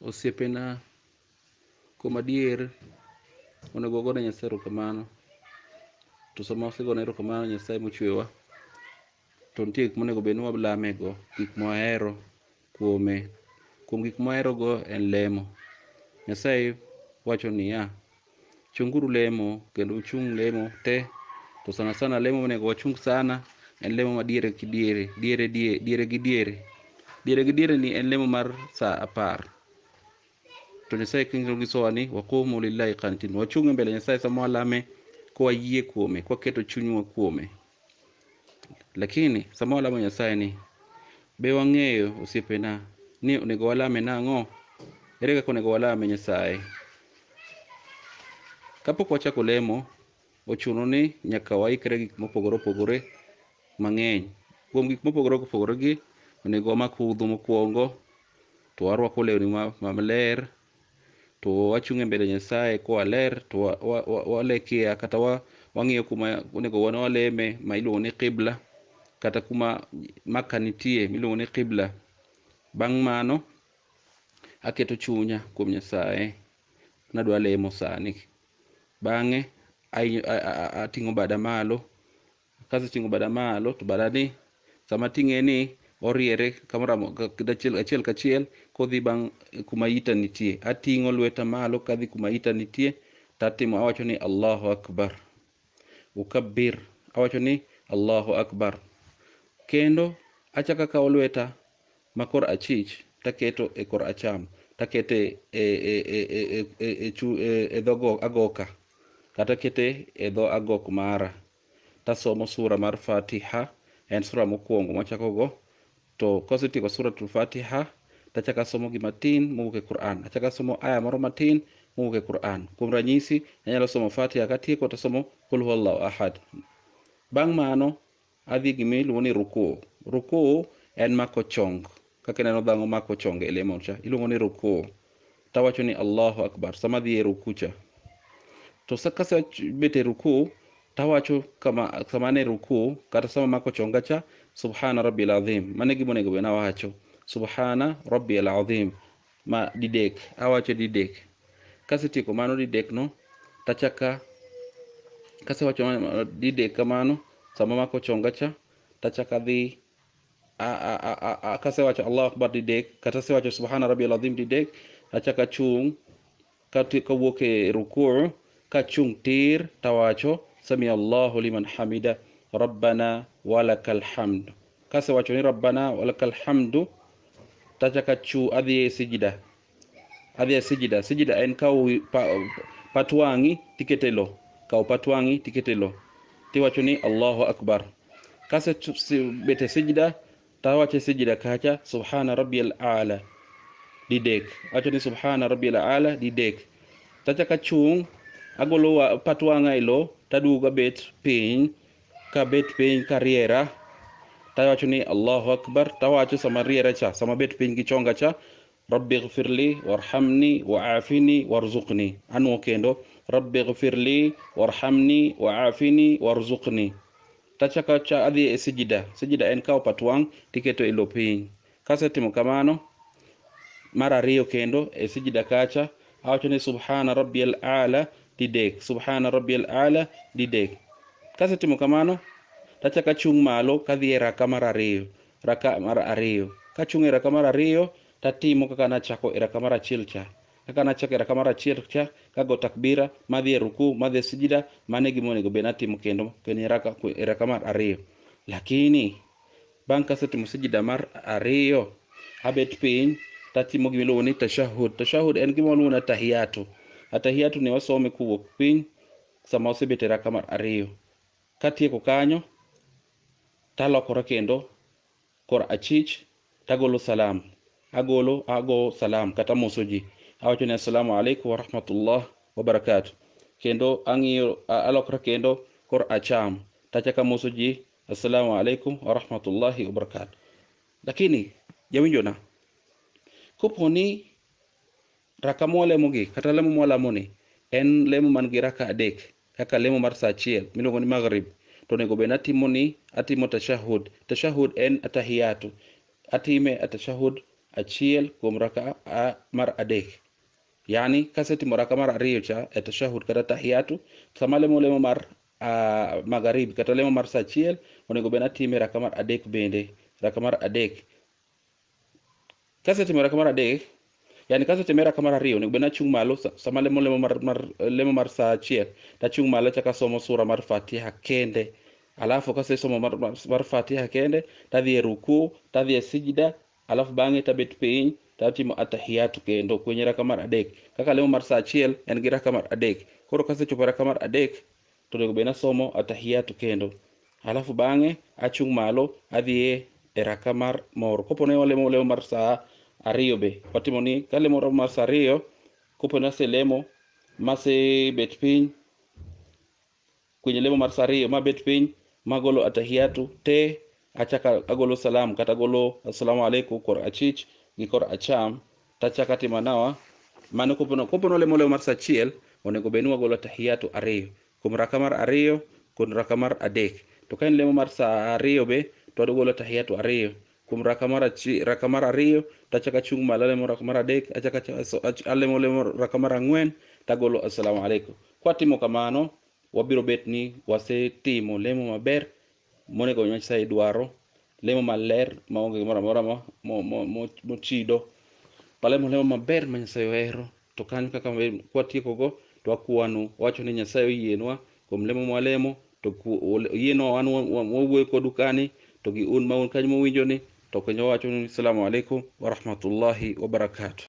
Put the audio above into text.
osiepena kuom adier onego wagone nyasaye erokamano to sama wasegone erokamano nyasaye mochwewa to nitie gik monego bed ni walamego gik mwahero kuome kuom gik mwaherogo en lemo nyasaye wacho niya chunguru lemo kendo uchung' lemo te to sana sana lemo monego wachung sana en lemo madiere kidiere diere, diere, diere gi diere diere gi diere ni en lemo mar saa apar to nyasaye kingisowa ni wakumu lillahi qanitin wachung mbele nyasaye sa mwalame kwa yie kuome kwa keto chunywa kuome lakini sa mwalame nyasaye ni be wang'eyo osiepena ni onego walame nang'o ere kaka onego walame nyasaye kapok wachako lemo ochuno ni nyaka waikre gik mopogore opogore mang'eny kuom gik mopogore opogore gi onego wamak hudhu mokwongo to warwako lewni mamaler ma to wachunge mbele nyasaye ko waler to wa, kata wa, wang'iyo kuma onego wan waleme ma iluongo ni qibla kata kuma maka nitie miluongo ni qibla bang' mano aketo chunya kuom nyasaye nadwa lemo sani bang'e ating'o bada malo kaseting'o bada malo to badani sama ting'e ni oriere kamoramo achiel, achiel kachiel kodhi bang' kuma ita nitie ating'o lweta malo kadhi kuma ita nitie tatimo awacho ni Allahu Akbar ukabir awacho ni Allahu Akbar kendo achaka kawo lweta makor achich taketo e kor acham takete e e e e e e, e, e, e dhogo agoka kata kete e dho agok mara tasomo sura mar Fatiha en sura mokwongo machako go to kositi ko suratul fatiha ta caka somo gimatin matin mowuok e quran achaka somo aya moro matin mowuok e quran kuom ranyisi anyalo somo fatiha katieko to somo kul huwallahu ahad bang' mano adhi gimiluongo ni ruku ruku en mako chong kaka ineno dhango mako chong ele mocha cha iluongo ni rukuo tawacho ni allahu akbar sama dhi e to sakasa bete ruku tawacho kama sama ne ruku kata sama mako chonga cha subhana rabbil azim mane gibo nego bena wacho subhana rabbil azim ma didek awacho didek kasitiko mano didek no tachaka kase wacho didek kamano sama mako chonga cha tachaka dhi a a a, a, a kase wacho allahu akbar didek kata se wacho subhana rabbil azim didek achaka chung kati kawuoke ruku kachung tir tawacho sami Allahu liman hamida rabbana walakal hamdu kase waconi rabbana walakal hamdu tacaka cu adhiye sijida adhiye sijida sijida en kaw patwangi tiketelo kaw patwangi tiketelo ti waconi allahu akbar kase bete sijida tawace sijida kaca subhana rabbiyal ala di dek aconi subhana rabbiyal ala di dek tacaka cung agolo patwanga lo. taduogo abet piny kabet piny kariera tawacho ni allahu akbar tawacho sama riera cha sama bet piny gi chonga cha rabbi ghfirli warhamni waafini warzuqni anuo kendo rabbi ghfirli warhamni waafini warzuqni tachaka cha adhi e sijida sijida en kao pat wang' tiketo e lo piny kasetimo kamano mar ariyo kendo e sijida kacha awacho ni subhana rabbi al ala di dek subhana rabbiyal ala didek kase timo kamano tacha kachung' malo kadhi e raka mar ariyo raka mar ariyo kachung' e raka mar ariyo tatimo kaka nachako e raka mar achiel cha kaka nachako e raka mar achiel cha kago takbira madhi e ruku madhi e sijida mane gimonego bed natimo kendo kendo e raka, e raka mar ariyo lakini bang' kasetimo sijida mar ariyo abet piny tatimo gimiluongo ni tashahud tashahud en gima na tahiyatu atahiya tune wasome kuwuok piny sama osebet e mar ariyo katieko kanyo talokora kendo kor achich tagolo salam agolo ago salam kata moso ji awacho ni assalamu alaikum warahmatullah wabarakatu kendo ang'iyo alokora kendo kor acham tachaka moso ji assalamu alaikum warahmatullahi wabarakatu lakini jawinjona koponi raka molemogi kata lemo molamoni en lemo man gi raka adek kaka lemo mar saa achiel miluongo ni maghrib to onego bed atimo ni atimo tashahud tashahud en atahiyatu atime atashahud achiel kuom raka a, mar adek yani kasetimo raka mar ariyo cha e kata tahiyatu sama lemo lemo mar uh, magharibi kata lemo mar saa achiel onego bed atime raka mar adek bende raka mar adek kasetimo raka mar adek yani kaso temera kamara riyo nego bena chung malo sama lemo lemo mar, mar lemo mar sa achiel tachung malo chaka somo sura mar fatiha kende alafu kasesomo mar, mar, mar fatiha kende tadhi e ruku tadhi e sijida alafu bang'e tabet piny tatimo atahiyatu kendo kwenye raka mar adek kaka lemo mar sa achiel en gi raka mar adek koro kasechopo raka mar adek to nego bed asomo atahiyatu kendo alafu bang'e achung' malo adhi e, e raka mar moro kopone walemo lemo mar saa ariyo be watimo ni kale moro romo mas ariyo koponi mase bet piny kwenye lemo mar sa ariyo bet piny magolo atahiatu te achaka agolo salam kata golo asalamu alaikum kor achich gi kor acham tachaka timo nawa mano kopono kopono lemo lemo mar sa achiel onego bed ni wagolo atahiyatu ariyo kuom raka mar ariyo kod raka mar adek to ka en lemo mar sa ariyo be to wadogolo atahiyatu ariyo kuom raka mar achi, raka mar ariyo tachako achung malo alemo raka mar adek achako alemo lemo raka mar ang'wen tagolo assalamu alaikum kwatimo kamano wabiro bet ni wasetimo lemo maber monego nyasaye Nyasaye dwaro lemo maler maonge gimoro amora mochido palemo lemo maber ma Nyasaye ohero to kanyo kaka go to wakwano wacho ni Nyasaye oyienwa kuom lemo mwalemo to oyienwa wan wawuoyo kodu kani to gi un maun kanyo mowinjo ni toka kwenye wacho salamu alaikum warahmatullahi wabarakatu